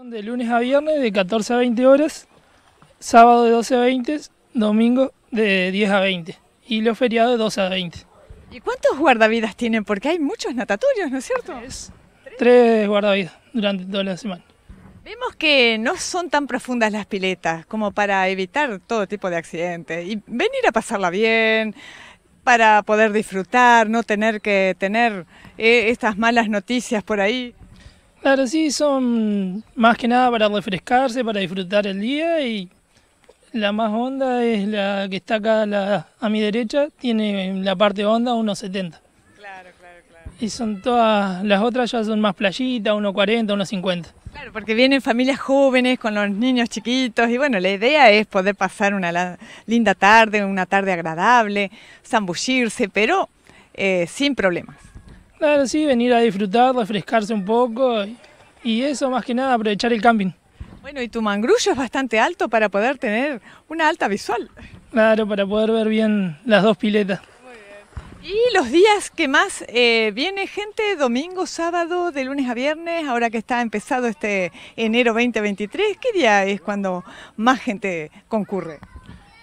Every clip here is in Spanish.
de lunes a viernes de 14 a 20 horas, sábado de 12 a 20, domingo de 10 a 20 y los feriados de 12 a 20. ¿Y cuántos guardavidas tienen? Porque hay muchos natatorios, ¿no es cierto? Tres, guardavidas durante toda la semana. Vemos que no son tan profundas las piletas como para evitar todo tipo de accidentes y venir a pasarla bien, para poder disfrutar, no tener que tener eh, estas malas noticias por ahí. Claro, sí, son más que nada para refrescarse, para disfrutar el día y la más honda es la que está acá a, mi derecha, tiene la parte honda 1,70. Claro, claro, claro. Y son todas, las otras ya son más playitas, 1,40, 1,50. Claro, porque vienen familias jóvenes con los niños chiquitos y bueno, la idea es poder pasar una linda tarde, una tarde agradable, zambullirse, pero eh, sin problemas. Claro, sí, venir a disfrutar, refrescarse un poco y, eso más que nada, aprovechar el camping. Bueno, y tu mangrullo es bastante alto para poder tener una alta visual. Claro, para poder ver bien las dos piletas. Muy bien. Y los días que más eh, viene gente, domingo, sábado, de lunes a viernes, ahora que está empezado este enero 2023, ¿qué día es cuando más gente concurre?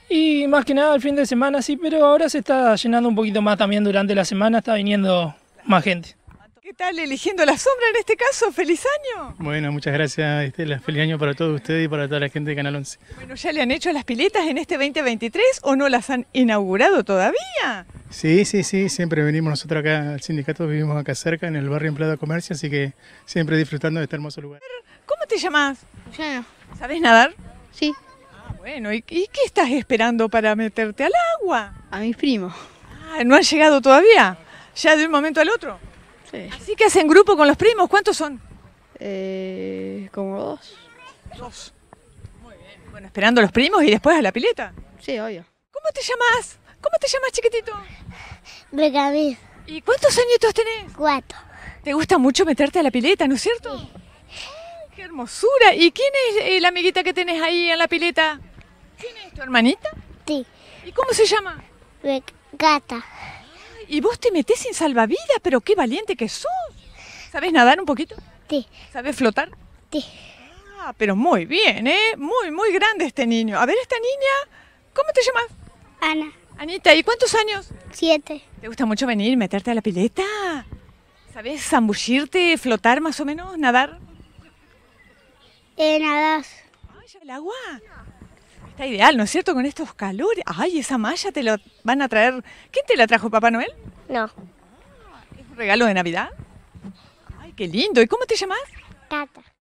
Y más que nada el fin de semana, sí, pero ahora se está llenando un poquito más también durante la semana, está viniendo más gente. ¿Qué tal eligiendo la sombra en este caso? ¡Feliz año! Bueno, muchas gracias Estela. Feliz año para todos ustedes y para toda la gente de Canal 11. Bueno, ¿ya le han hecho las piletas en este 2023 o no las han inaugurado todavía? Sí, sí, sí. Siempre venimos nosotros acá al sindicato, vivimos acá cerca, en el barrio Empleado Comercio, así que siempre disfrutando de este hermoso lugar. ¿Cómo te llamas? ¿Sabes nadar? Sí. Ah, bueno. ¿Y, qué estás esperando para meterte al agua? A mis primos. Ah, ¿no han llegado todavía? ya de un momento al otro. Sí. Así que hacen grupo con los primos, ¿cuántos son? Eh, como dos. Dos. Muy bien. Bueno, esperando a los primos y después a la pileta. Sí, obvio. ¿Cómo te llamas? ¿Cómo te llamas, chiquitito? Benjamín. ¿Y cuántos añitos tenés? Cuatro. ¿Te gusta mucho meterte a la pileta, no es cierto? ¡Qué hermosura! ¿Y quién es eh, la amiguita que tenés ahí en la pileta? ¿Quién es tu hermanita? Sí. ¿Y cómo se llama? Gata. ¿Y vos te metés sin salvavidas? Pero qué valiente que sos. ¿Sabes nadar un poquito? Sí. ¿Sabes flotar? Sí. Ah, pero muy bien, ¿eh? Muy, muy grande este niño. A ver, esta niña, ¿cómo te llamas? Ana. Anita, ¿y cuántos años? Siete. ¿Te gusta mucho venir, meterte a la pileta? ¿Sabes zambullirte, flotar más o menos, nadar? Eh, nadar. el agua? Está ideal, ¿no es cierto? Con estos calores. Ay, esa malla te la van a traer. ¿Quién te la trajo, Papá Noel? No. ¿Es un regalo de Navidad? Ay, qué lindo. ¿Y cómo te llamas? Tata.